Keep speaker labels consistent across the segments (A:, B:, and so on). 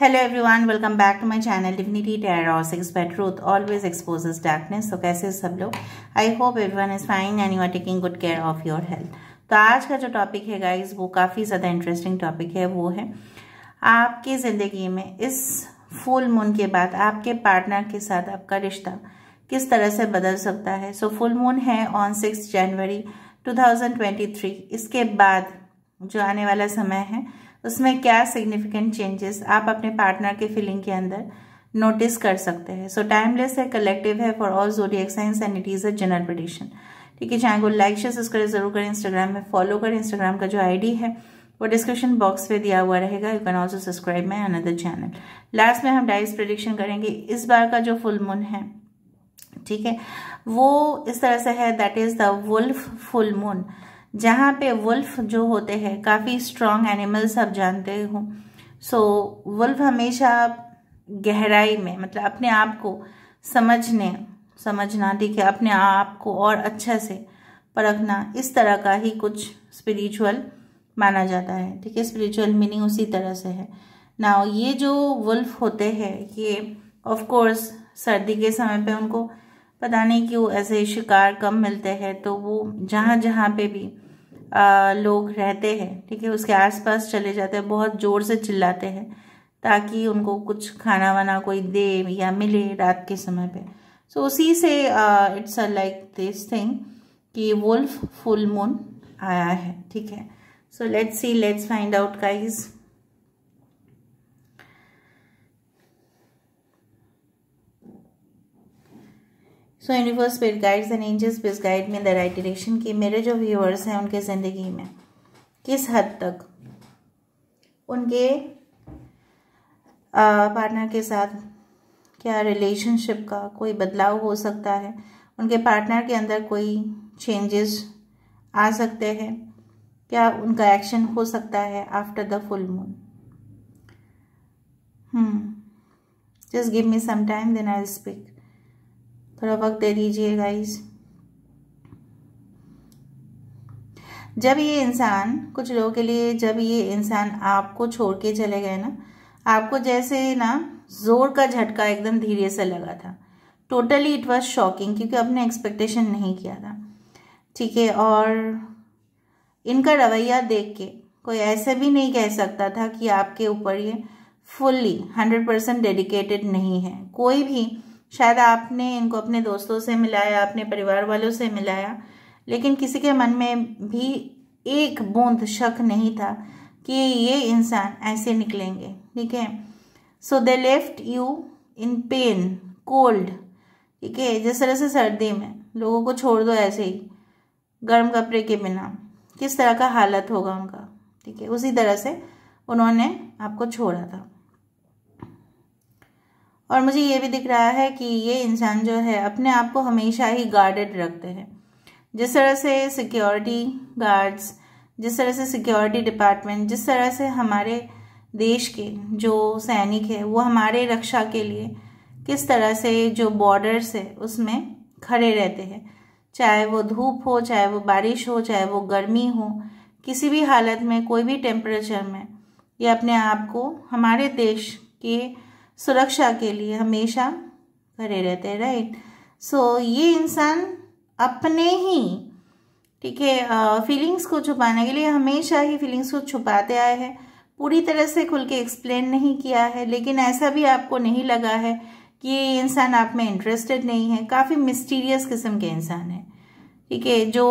A: Hello everyone welcome back to my channel divinity tarot और six by truth always exposes darkness तो कैसे सब लोग I hope everyone is fine and you are taking good care of your health तो आज का जो topic है गाइस वो काफ़ी ज़्यादा इंटरेस्टिंग टॉपिक है वो है आपकी ज़िंदगी में इस फुल मून के बाद आपके पार्टनर के साथ आपका रिश्ता किस तरह से बदल सकता है सो फुल मून है ऑन सिक्स जनवरी टू इसके बाद जो आने वाला समय है उसमें क्या सिग्निफिकेंट चेंजेस आप अपने पार्टनर के फीलिंग के अंदर नोटिस कर सकते हैं सो टाइमलेस है कलेक्टिव है for all zodiac signs and it is a general prediction ठीक है चैनल को लाइक शेयर सब्सक्राइब जरूर करें इंस्टाग्राम में फॉलो करें इंस्टाग्राम का जो आईडी है वो डिस्क्रिप्शन बॉक्स पे दिया हुआ रहेगा you can also subscribe my another channel last में हम डाइस प्रडिक्शन करेंगे इस बार का जो फुल मून है ठीक है वो इस तरह से है that is the wolf full moon जहाँ पे वुल्फ जो होते हैं काफ़ी स्ट्रॉन्ग एनिमल्स आप जानते हो सो वुल्फ हमेशा गहराई में मतलब अपने आप को समझने समझना ठीक है अपने आप को और अच्छे से परखना इस तरह का ही कुछ स्पिरिचुअल माना जाता है ठीक है स्पिरिचुअल मीनिंग उसी तरह से है ना ये जो वुल्फ होते हैं ये ऑफ कोर्स सर्दी के समय पे उनको पता नहीं क्यों ऐसे शिकार कम मिलते हैं तो वो जहाँ जहाँ पे भी लोग रहते हैं ठीक है उसके आसपास चले जाते हैं बहुत ज़ोर से चिल्लाते हैं ताकि उनको कुछ खाना वाना कोई दे या मिले रात के समय पे सो so, उसी से it's a like this thing कि वुल्फ फुल मून आया है ठीक है so let's see let's find out guys so universe spirit guides and angels please guide me the right direction कि मेरे जो व्यूअर्स हैं उनके ज़िंदगी में किस हद तक उनके पार्टनर के साथ क्या रिलेशनशिप का कोई बदलाव हो सकता है उनके पार्टनर के अंदर कोई चेंजेस आ सकते हैं क्या उनका एक्शन हो सकता है after the full moon hmm just give me some time then I will speak थोड़ा वक्त दे दीजिए गाइस जब ये इंसान कुछ लोगों के लिए जब ये इंसान आपको छोड़ के चले गए ना आपको जैसे ना जोर का झटका एकदम धीरे से लगा था टोटली इट वॉज शॉकिंग क्योंकि आपने एक्सपेक्टेशन नहीं किया था ठीक है और इनका रवैया देख के कोई ऐसे भी नहीं कह सकता था कि आपके ऊपर ये फुल्ली हंड्रेड परसेंट डेडिकेटेड नहीं है कोई भी शायद आपने इनको अपने दोस्तों से मिलाया अपने परिवार वालों से मिलाया लेकिन किसी के मन में भी एक बूंद शक नहीं था कि ये इंसान ऐसे निकलेंगे ठीक है so they left you in pain cold ठीक है जिस तरह से सर्दी में लोगों को छोड़ दो ऐसे ही गर्म कपड़े के बिना किस तरह का हालत होगा उनका ठीक है उसी तरह से उन्होंने आपको छोड़ा था और मुझे ये भी दिख रहा है कि ये इंसान जो है अपने आप को हमेशा ही गार्डेड रखते हैं जिस तरह से सिक्योरिटी गार्ड्स जिस तरह से सिक्योरिटी डिपार्टमेंट जिस तरह से हमारे देश के जो सैनिक है वो हमारे रक्षा के लिए किस तरह से जो बॉर्डर्स है उसमें खड़े रहते हैं चाहे वो धूप हो चाहे वो बारिश हो चाहे वो गर्मी हो किसी भी हालत में कोई भी टेम्परेचर में ये अपने आप को हमारे देश के सुरक्षा के लिए हमेशा खड़े रहते हैं राइट सो ये इंसान अपने ही ठीक है फीलिंग्स को छुपाने के लिए हमेशा ही फीलिंग्स को छुपाते आए हैं पूरी तरह से खुल के एक्सप्लेन नहीं किया है लेकिन ऐसा भी आपको नहीं लगा है कि ये इंसान आप में इंटरेस्टेड नहीं है काफ़ी मिस्टीरियस किस्म के इंसान है ठीक है जो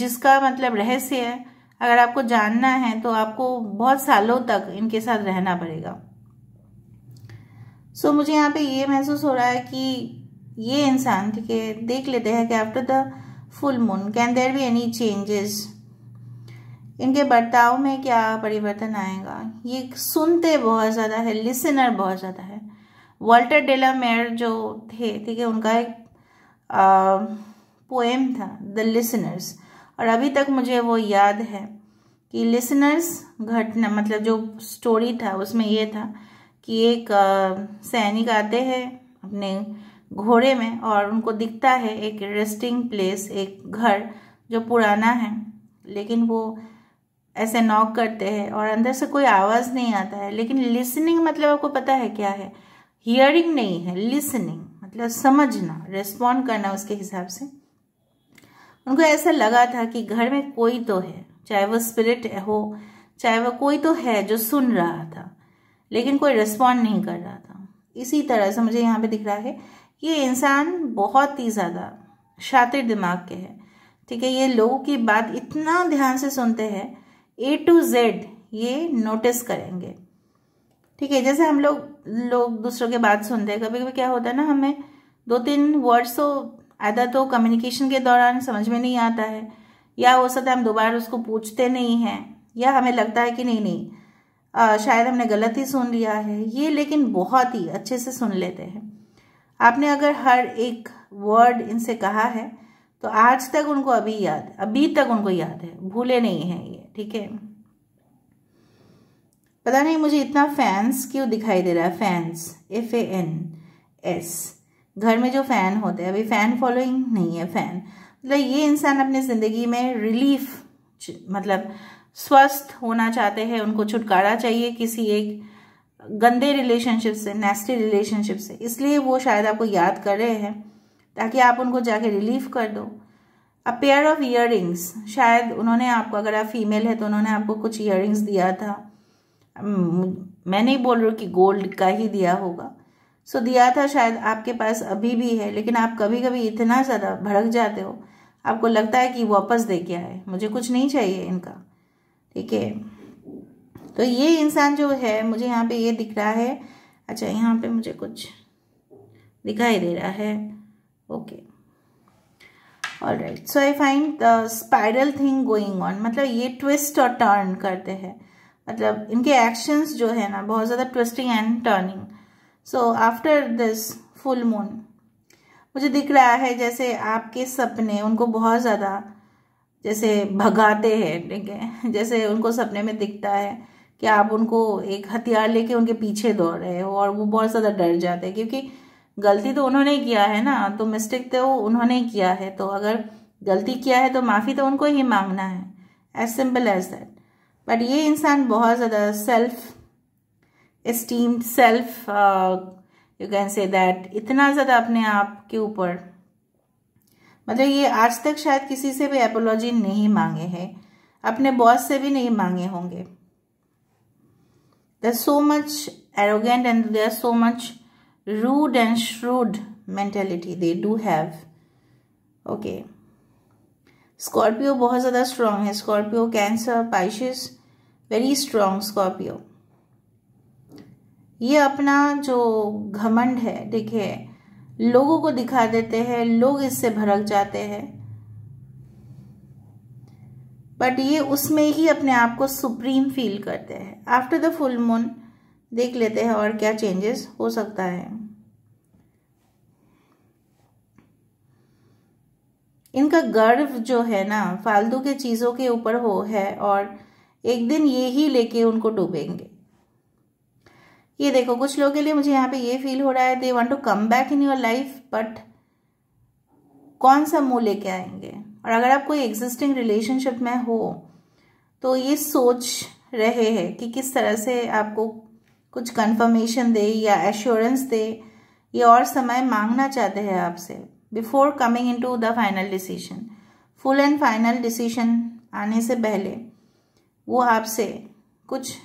A: जिसका मतलब रहस्य है अगर आपको जानना है तो आपको बहुत सालों तक इनके साथ रहना पड़ेगा सो मुझे यहाँ पे ये महसूस हो रहा है कि ये इंसान ठीक है देख लेते हैं कि after the full moon can there be any changes इनके बर्ताव में क्या परिवर्तन आएगा ये सुनते बहुत ज़्यादा है लिसनर बहुत ज़्यादा है वॉल्टर डेला मेयर जो थे ठीक है उनका एक पोएम था द लिसनर्स और अभी तक मुझे वो याद है कि लिसनर्स घटना मतलब जो स्टोरी था उसमें ये था कि एक सैनिक आते हैं अपने घोड़े में और उनको दिखता है एक रेस्टिंग प्लेस एक घर जो पुराना है लेकिन वो ऐसे नॉक करते हैं और अंदर से कोई आवाज़ नहीं आता है लेकिन लिसनिंग मतलब आपको पता है क्या है हियरिंग नहीं है लिसनिंग मतलब समझना रेस्पॉन्ड करना उसके हिसाब से उनको ऐसा लगा था कि घर में कोई तो है चाहे वो स्पिरिट हो चाहे वो कोई तो है जो सुन रहा था लेकिन हम्म, कोई रिस्पॉन्ड हम्म। नहीं कर रहा था इसी तरह से मुझे यहाँ पे दिख रहा है कि ये इंसान बहुत ही ज़्यादा शातिर दिमाग के हैं ठीक है ये लोगों की बात इतना ध्यान से सुनते हैं ए टू जेड ये नोटिस करेंगे ठीक है जैसे हम लोग लोग दूसरों के बात सुनते हैं कभी कभी क्या होता है ना हमें दो तीन वर्ड्स तो आधा तो कम्युनिकेशन के दौरान समझ में नहीं आता है या हो सकता है हम दोबारा उसको पूछते नहीं हैं या हमें लगता है कि नहीं नहीं आ, शायद हमने गलत ही सुन लिया है ये लेकिन बहुत ही अच्छे से सुन लेते हैं आपने अगर हर एक वर्ड इनसे कहा है तो आज तक उनको अभी याद अभी तक उनको याद है भूले नहीं हैं ये ठीक है पता नहीं मुझे इतना फैंस क्यों दिखाई दे रहा है fans F A N S घर में जो फ़ैन होते हैं अभी फ़ैन फॉलोइंग नहीं है फ़ैन मतलब ये इंसान अपनी ज़िंदगी में रिलीफ मतलब स्वस्थ होना चाहते हैं उनको छुटकारा चाहिए किसी एक गंदे रिलेशनशिप से नेस्टी रिलेशनशिप से इसलिए वो शायद आपको याद कर रहे हैं ताकि आप उनको जाके रिलीफ कर दो अ पेयर ऑफ इयर शायद उन्होंने आपको अगर आप फीमेल है तो उन्होंने आपको कुछ ईयर दिया था मैं नहीं बोल रही कि गोल्ड का ही दिया होगा सो so, दिया था शायद आपके पास अभी भी है लेकिन आप कभी कभी इतना ज़्यादा भड़क जाते हो आपको लगता है कि वापस दे के आए मुझे कुछ नहीं चाहिए इनका ठीक है तो ये इंसान जो है मुझे यहाँ पे ये दिख रहा है अच्छा यहाँ पे मुझे कुछ दिखाई दे रहा है okay all right so I find the spiral thing going on मतलब ये ट्विस्ट और टर्न करते हैं मतलब इनके एक्शंस जो है ना बहुत ज़्यादा twisting and turning so after this full moon मुझे दिख रहा है जैसे आपके सपने उनको बहुत ज़्यादा जैसे भगाते हैं ठीक है जैसे उनको सपने में दिखता है कि आप उनको एक हथियार लेके उनके पीछे दौड़ रहे हो और वो बहुत ज़्यादा डर जाते हैं क्योंकि गलती तो उन्होंने किया है ना तो मिस्टेक तो उन्होंने किया है तो अगर गलती किया है तो माफ़ी तो उनको ही मांगना है as simple as that but ये इंसान बहुत ज़्यादा self esteem self you can say that इतना ज़्यादा अपने आप के ऊपर मतलब ये आज तक शायद किसी से भी एपोलॉजी नहीं मांगे हैं अपने बॉस से भी नहीं मांगे होंगे they're so much arrogant and they are so much rude and shrewd mentality they do have okay Scorpio बहुत ज़्यादा स्ट्रांग है Scorpio Cancer Pisces very strong Scorpio ये अपना जो घमंड है देखिए लोगों को दिखा देते हैं लोग इससे भड़क जाते हैं बट ये उसमें ही अपने आप को सुप्रीम फील करते हैं आफ्टर द फुल मून देख लेते हैं और क्या चेंजेस हो सकता है इनका गर्व जो है ना फालतू के चीज़ों के ऊपर हो है और एक दिन ये ही लेके उनको डूबेंगे ये देखो कुछ लोगों के लिए मुझे यहाँ पे ये फील हो रहा है they want to come back in your life but कौन सा मुंह लेके आएंगे और अगर आप कोई एग्जिस्टिंग रिलेशनशिप में हो तो ये सोच रहे हैं कि किस तरह से आपको कुछ कंफर्मेशन दे या एश्योरेंस दे ये और समय मांगना चाहते हैं आपसे before coming into the final decision full and final decision आने से पहले वो आपसे कुछ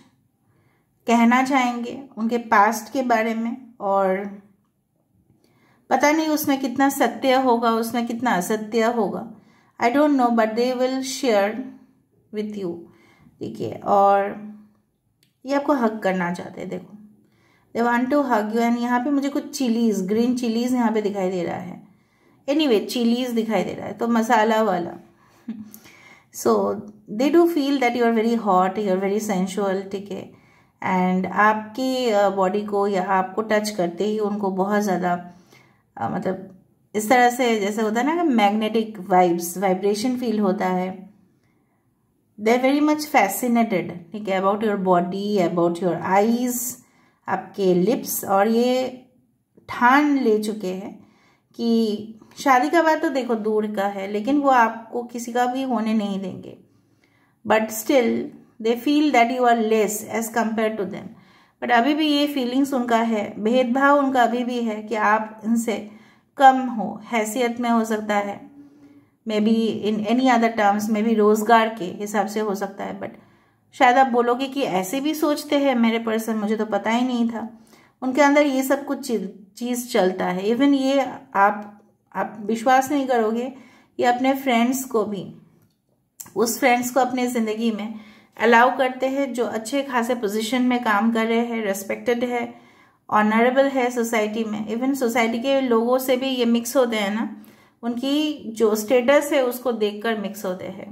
A: कहना चाहेंगे उनके पास्ट के बारे में और पता नहीं उसमें कितना सत्य होगा उसमें कितना असत्य होगा I don't know but they will share with you ठीक है और ये आपको हक करना चाहते हैं देखो they want to hug you and यहाँ पे मुझे कुछ चिलीज़ ग्रीन चिलीज़ यहाँ पे दिखाई दे रहा है एनी वे चिलीज़ दिखाई दे रहा है तो मसाला वाला so they do feel that you are very hot you are very sensual ठीक है एंड आपकी बॉडी को या आपको टच करते ही उनको बहुत ज़्यादा मतलब इस तरह से जैसे होता है ना मैग्नेटिक वाइब्स वाइब्रेशन फील होता है they are very much fascinated ठीक है about your body about your eyes आपके लिप्स और ये ठान ले चुके हैं कि शादी का बात तो देखो दूर का है लेकिन वो आपको किसी का भी होने नहीं देंगे but still they feel that you are less as compare to them but अभी भी ये फीलिंग्स उनका है भेदभाव उनका अभी भी है कि आप इनसे कम हो हैसियत में हो सकता है maybe in any other terms maybe रोज़गार के हिसाब से हो सकता है बट शायद आप बोलोगे कि ऐसे भी सोचते हैं मेरे पर्सन मुझे तो पता ही नहीं था उनके अंदर ये सब कुछ चीज़ चलता है इवन ये आप आप विश्वास नहीं करोगे ये अपने फ्रेंड्स को भी उस फ्रेंड्स को अपने ज़िंदगी में अलाउ करते हैं जो अच्छे खासे पोजीशन में काम कर रहे हैं रेस्पेक्टेड है ऑनरेबल है सोसाइटी में इवन सोसाइटी के लोगों से भी ये मिक्स होते हैं ना उनकी जो स्टेटस है उसको देखकर मिक्स होते हैं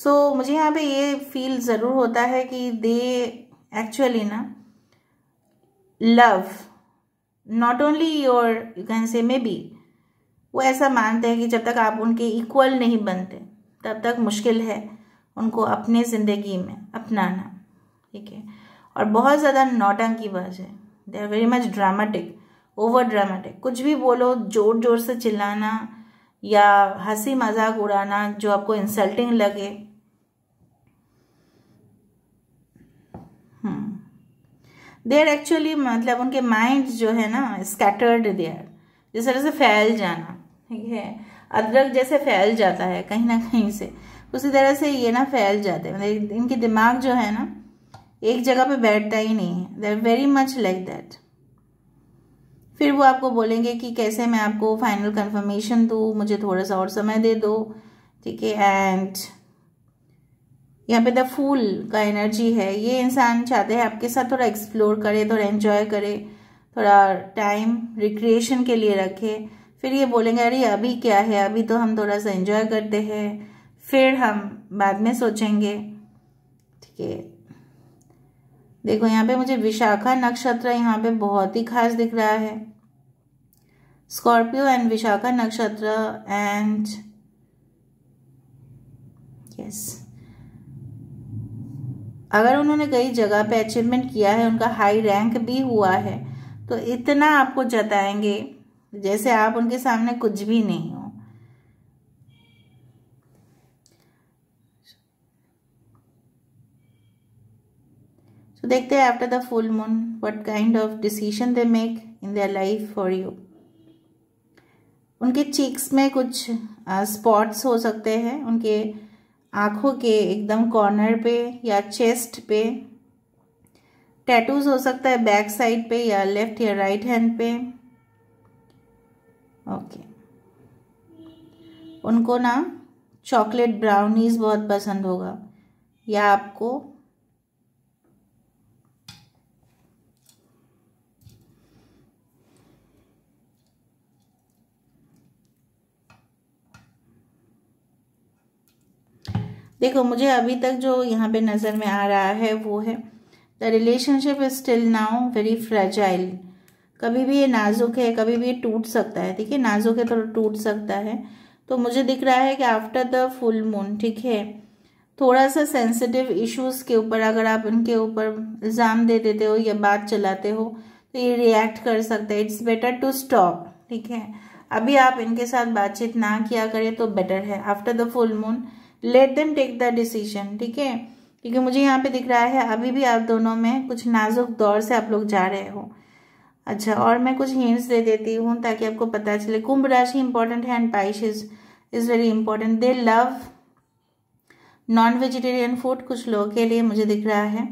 A: सो so, मुझे यहाँ पे ये फील ज़रूर होता है कि दे एक्चुअली ना love not only your you can say may be वो ऐसा मानते हैं कि जब तक आप उनके इक्वल नहीं बनते तब तक मुश्किल है उनको अपने ज़िंदगी में अपनाना ठीक है और बहुत ज़्यादा नौटंकीबाज है they are very much dramatic over dramatic कुछ भी बोलो जोर जोर से चिल्लाना या हंसी मजाक उड़ाना जो आपको इंसल्टिंग लगे आर हम्म, एक्चुअली मतलब उनके माइंड जो है ना स्कैटर्ड आर जिस तरह से फैल जाना ठीक है अदरक जैसे फैल जाता है कहीं ना कहीं से उसी तरह से ये ना फैल जाते हैं मतलब इनके दिमाग जो है ना एक जगह पे बैठता ही नहीं है they're very much like that फिर वो आपको बोलेंगे कि कैसे मैं आपको फाइनल कंफर्मेशन दूँ मुझे थोड़ा सा और समय दे दो ठीक है एंड यहाँ पे द फूल का एनर्जी है ये इंसान चाहते हैं आपके साथ थोड़ा एक्सप्लोर करे थोड़ा एन्जॉय करे थोड़ा टाइम रिक्रिएशन के लिए रखे फिर ये बोलेंगे अरे अभी क्या है अभी तो हम थोड़ा सा एन्जॉय करते हैं फिर हम बाद में सोचेंगे ठीक है देखो यहाँ पे मुझे विशाखा नक्षत्र यहाँ पे बहुत ही खास दिख रहा है स्कॉर्पियो एंड विशाखा नक्षत्र एंड यस अगर उन्होंने कई जगह पे अचीवमेंट किया है उनका हाई रैंक भी हुआ है तो इतना आपको जताएंगे जैसे आप उनके सामने कुछ भी नहीं हो सो देखते हैं after the full moon what kind of decision they make in their life for you उनके चीक्स में कुछ स्पॉट्स हो सकते हैं उनके आँखों के एकदम कॉर्नर पे या चेस्ट पे टैटूज हो सकता है बैक साइड पे या लेफ्ट या राइट हैंड पे ओके उनको ना चॉकलेट ब्राउनीज बहुत पसंद होगा या आपको देखो मुझे अभी तक जो यहाँ पे नज़र में आ रहा है वो है the relationship is still now very fragile कभी भी ये नाजुक है कभी भी ये टूट सकता है ठीक है नाजुक है तो टूट सकता है तो मुझे दिख रहा है कि आफ्टर द फुल मून ठीक है थोड़ा सा सेंसिटिव इश्यूज के ऊपर अगर आप उनके ऊपर इल्ज़ाम दे देते हो या बात चलाते हो तो ये रिएक्ट कर सकते हैं इट्स बेटर टू स्टॉप ठीक है अभी आप इनके साथ बातचीत ना किया करें तो बेटर है after the full moon let them take the decision ठीक है क्योंकि मुझे यहाँ पे दिख रहा है अभी भी आप दोनों में कुछ नाजुक दौर से आप लोग जा रहे हो अच्छा और मैं कुछ हिंट्स दे देती हूँ ताकि आपको पता चले कुंभ राशि इंपॉर्टेंट है and is is very important they love non vegetarian food कुछ लोगों के लिए मुझे दिख रहा है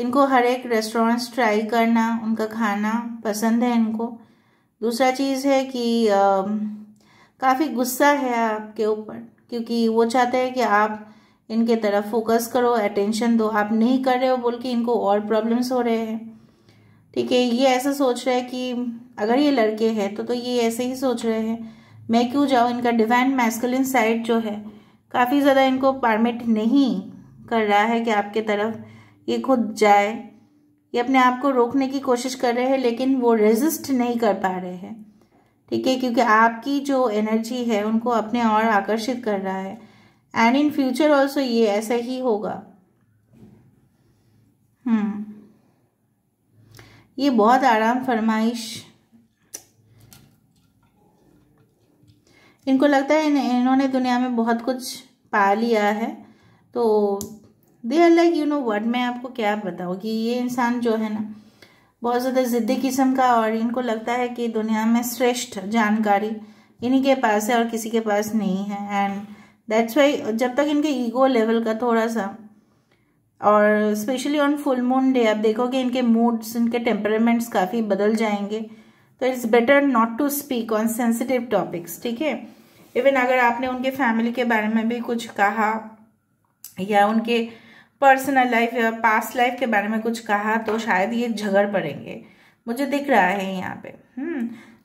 A: इनको हर एक रेस्टोरेंट्स ट्राई करना उनका खाना पसंद है इनको दूसरा चीज़ है कि काफ़ी गुस्सा है आपके ऊपर क्योंकि वो चाहते हैं कि आप इनके तरफ फोकस करो अटेंशन दो आप नहीं कर रहे हो बोल के इनको और प्रॉब्लम्स हो रहे हैं ठीक है ये ऐसा सोच रहा है कि अगर ये लड़के हैं तो तो ये ऐसे ही सोच रहे हैं मैं क्यों जाऊँ इनका डिवाइन मैस्कुलिन साइड जो है काफ़ी ज़्यादा इनको परमिट नहीं कर रहा है कि आपके तरफ ये खुद जाए ये अपने आप को रोकने की कोशिश कर रहे हैं लेकिन वो रेजिस्ट नहीं कर पा रहे हैं ठीक है क्योंकि आपकी जो एनर्जी है उनको अपने और आकर्षित कर रहा है एंड इन फ्यूचर ऑल्सो ये ऐसा ही होगा हम्म ये बहुत आराम फरमाइश इनको लगता है इन, इन्होंने दुनिया में बहुत कुछ पा लिया है तो they are like you know word मैं आपको क्या बताओ कि ये इंसान जो है ना बहुत ज़्यादा ज़िद्दी किस्म का और इनको लगता है कि दुनिया में श्रेष्ठ जानकारी इन्हीं के पास है और किसी के पास नहीं है एंड दैट्स वाई जब तक इनके ईगो लेवल का थोड़ा सा और specially on full moon day आप देखोगे इनके मूड्स इनके टेम्परामेंट्स काफ़ी बदल जाएंगे तो it's better not to speak on sensitive topics ठीक है इवन अगर आपने उनके फैमिली के बारे में भी कुछ कहा या उनके पर्सनल लाइफ या पास्ट लाइफ के बारे में कुछ कहा तो शायद ये झगड़ पड़ेंगे मुझे दिख रहा है यहाँ पे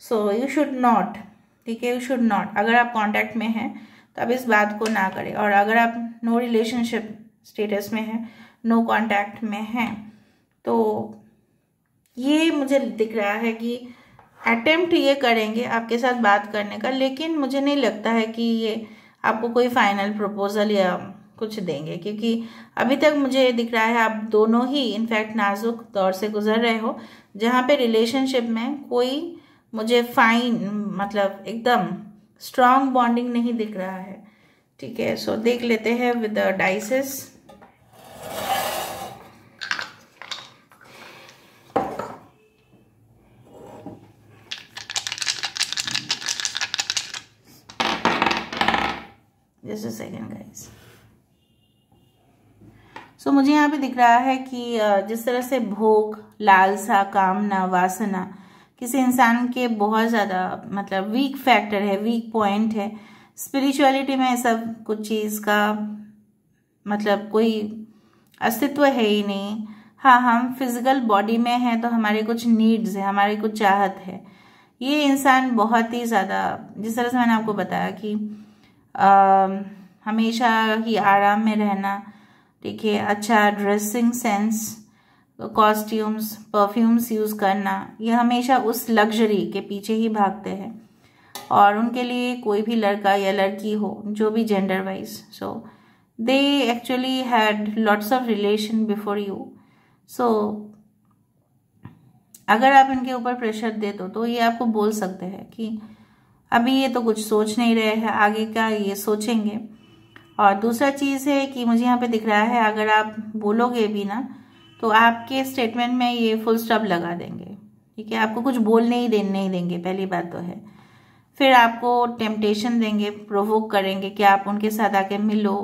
A: सो यू शुड नॉट ठीक है यू शुड नॉट अगर आप कांटेक्ट में हैं तो अब इस बात को ना करें और अगर आप नो रिलेशनशिप स्टेटस में हैं नो कांटेक्ट में हैं तो ये मुझे दिख रहा है कि अटेम्प्ट ये करेंगे आपके साथ बात करने का लेकिन मुझे नहीं लगता है कि ये आपको कोई फाइनल प्रपोजल या कुछ देंगे क्योंकि अभी तक मुझे दिख रहा है आप दोनों ही इनफैक्ट नाजुक दौर से गुजर रहे हो जहाँ पे रिलेशनशिप में कोई मुझे फाइन मतलब एकदम स्ट्रांग बॉन्डिंग नहीं दिख रहा है ठीक है सो देख लेते हैं विद डाइसिस यहाँ पे दिख रहा है कि जिस तरह से भोग लालसा कामना वासना किसी इंसान के बहुत ज़्यादा मतलब वीक फैक्टर है वीक पॉइंट है स्पिरिचुअलिटी में सब कुछ चीज़ का मतलब कोई अस्तित्व है ही नहीं हाँ हम फिजिकल बॉडी में हैं तो हमारे कुछ नीड्स है हमारे कुछ चाहत है ये इंसान बहुत ही ज़्यादा जिस तरह से मैंने आपको बताया कि आ, हमेशा ही आराम में रहना ठीक है अच्छा dressing sense costumes perfumes use करना ये हमेशा उस लग्जरी के पीछे ही भागते हैं और उनके लिए कोई भी लड़का या लड़की हो जो भी gender wise so they actually had lots of relation before you so अगर आप इनके ऊपर प्रेशर दे दो तो ये आपको बोल सकते हैं कि अभी ये तो कुछ सोच नहीं रहे हैं आगे का ये सोचेंगे और दूसरा चीज़ है कि मुझे यहाँ पे दिख रहा है अगर आप बोलोगे भी ना तो आपके स्टेटमेंट में ये फुल स्टॉप लगा देंगे ठीक है आपको कुछ बोलने ही दे नहीं देंगे पहली बात तो है फिर आपको टेम्पटेशन देंगे प्रोवोक करेंगे कि आप उनके साथ आके मिलो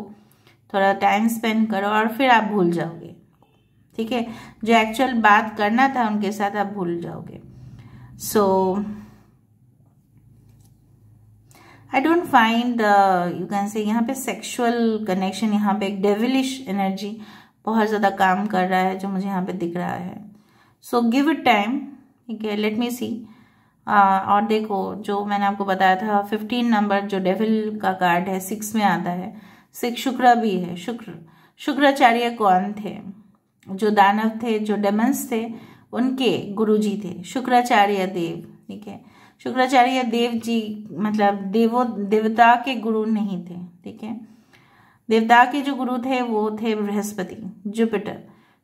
A: थोड़ा टाइम स्पेंड करो और फिर आप भूल जाओगे ठीक है जो एक्चुअल बात करना था उनके साथ आप भूल जाओगे so so, I don't find you can say यहाँ पे सेक्शुअल कनेक्शन यहाँ पे एक डेविलिश एनर्जी बहुत ज़्यादा काम कर रहा है जो मुझे यहाँ पे दिख रहा है सो गिव इट टाइम ठीक है लेट मी सी और देखो जो मैंने आपको बताया था फिफ्टीन नंबर जो डेविल का कार्ड है सिक्स में आता है सिक्स शुक्र भी है शुक्र शुक्राचार्य कौन थे जो दानव थे जो डेमंस थे उनके गुरुजी थे शुक्राचार्य देव ठीक है शुक्राचार्य देव जी मतलब देवो देवता के गुरु नहीं थे ठीक है देवता के जो गुरु थे वो थे बृहस्पति जुपिटर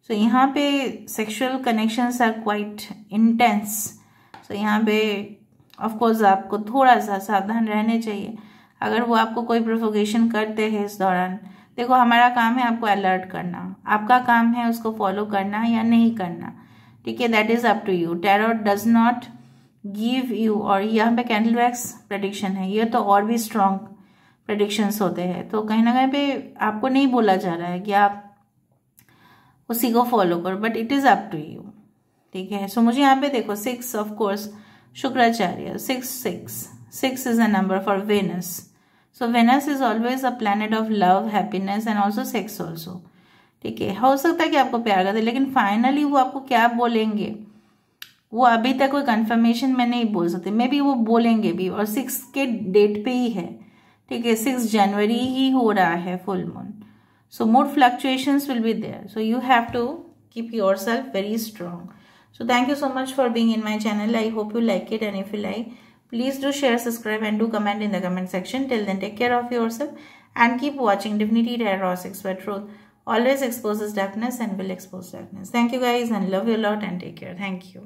A: सो so, यहाँ पे sexual connections are quite intense so यहाँ पे ऑफ कोर्स आपको थोड़ा सा सावधान रहने चाहिए अगर वो आपको कोई प्रोफोगेशन करते हैं इस दौरान देखो हमारा काम है आपको अलर्ट करना आपका काम है उसको फॉलो करना या नहीं करना ठीक है that is up to you tarot does not give you और यहाँ पे कैंडल वैक्स प्रडिक्शन है ये तो और भी स्ट्रॉन्ग प्रडिक्शंस होते हैं तो कहीं ना कहीं पे आपको नहीं बोला जा रहा है कि आप उसी को फॉलो करो but it is up to you ठीक है सो so, मुझे यहाँ पे देखो six of course Shukracharya six six six is a number for Venus so Venus is always a planet of love happiness and also sex also ठीक है हो सकता है कि आपको प्यार करते लेकिन फाइनली वो आपको क्या बोलेंगे वो अभी तक कोई कंफर्मेशन मैं नहीं बोल सकती मे बी वो बोलेंगे भी और सिक्स के डेट पे ही है ठीक है सिक्स जनवरी ही हो रहा है full moon so mood fluctuation will be there so you have to keep yourself very strong so thank you so much for being in my channel I hope you like it and if you like please do share subscribe and do comment in the comment section till then take care of yourself and keep watching divinity tarot ross expert truth always expose darkness and will expose darkness thank you guys and love you lot and take care thank you